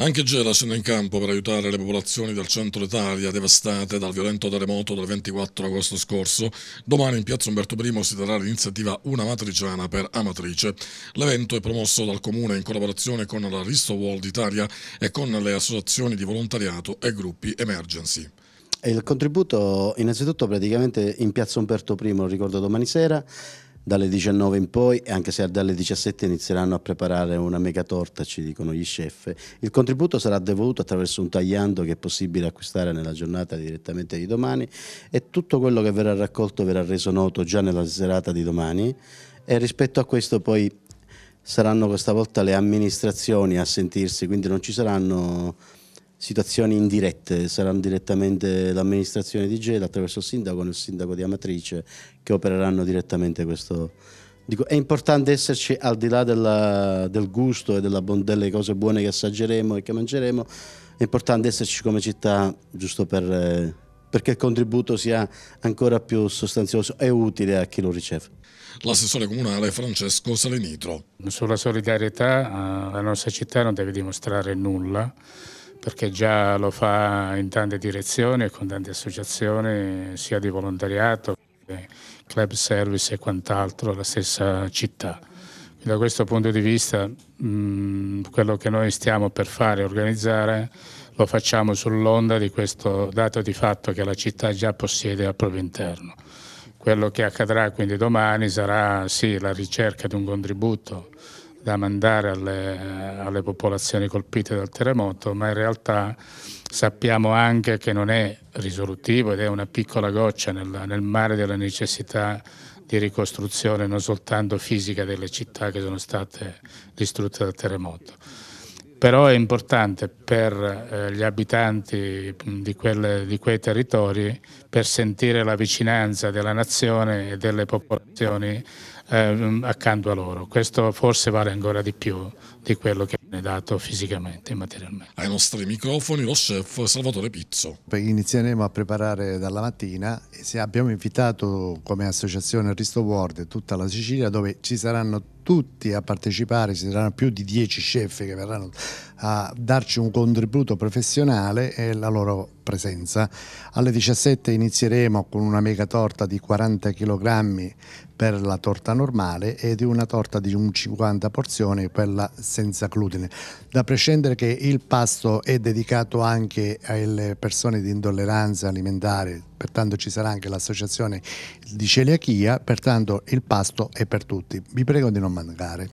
Anche Gela scende in campo per aiutare le popolazioni del centro d'Italia devastate dal violento terremoto del 24 agosto scorso. Domani in piazza Umberto I si darà l'iniziativa Una Matriciana per Amatrice. L'evento è promosso dal Comune in collaborazione con la Risto World Italia e con le associazioni di volontariato e gruppi emergency. Il contributo innanzitutto praticamente in piazza Umberto I, lo ricordo domani sera, dalle 19 in poi, anche se dalle 17 inizieranno a preparare una mega torta, ci dicono gli chef. Il contributo sarà devoluto attraverso un tagliando che è possibile acquistare nella giornata direttamente di domani e tutto quello che verrà raccolto verrà reso noto già nella serata di domani e rispetto a questo poi saranno questa volta le amministrazioni a sentirsi, quindi non ci saranno situazioni indirette, saranno direttamente l'amministrazione di Gela attraverso il sindaco e il sindaco di Amatrice che opereranno direttamente questo. Dico, è importante esserci al di là della, del gusto e della, delle cose buone che assaggeremo e che mangeremo, è importante esserci come città giusto per, perché il contributo sia ancora più sostanzioso e utile a chi lo riceve. L'assessore comunale Francesco Salenitro. Sulla solidarietà eh, la nostra città non deve dimostrare nulla perché già lo fa in tante direzioni e con tante associazioni sia di volontariato, club service e quant'altro, la stessa città. Da questo punto di vista mh, mm, quello che noi stiamo per fare e organizzare lo facciamo sull'onda di questo dato di fatto che la città già possiede al proprio interno. Quello che accadrà quindi domani sarà sì la ricerca di un contributo da mandare alle, alle popolazioni colpite dal terremoto, ma in realtà sappiamo anche che non è risolutivo ed è una piccola goccia nel, nel mare della necessità di ricostruzione non soltanto fisica delle città che sono state distrutte dal terremoto però è importante per eh, gli abitanti di, quelle, di quei territori per sentire la vicinanza della nazione e delle popolazioni eh, accanto a loro. Questo forse vale ancora di più di quello che viene dato fisicamente e materialmente. Ai nostri microfoni lo chef Salvatore Pizzo. Inizieremo a preparare dalla mattina e abbiamo invitato come associazione Risto World tutta la Sicilia dove ci saranno tutti tutti a partecipare, ci saranno più di 10 chef che verranno a darci un contributo professionale e la loro presenza. Alle 17 inizieremo con una mega torta di 40 kg per la torta normale e di una torta di un 50 porzioni per la senza glutine. Da prescindere che il pasto è dedicato anche alle persone di intolleranza alimentare, pertanto ci sarà anche l'associazione di celiachia, pertanto il pasto è per tutti. Vi prego di non mancare.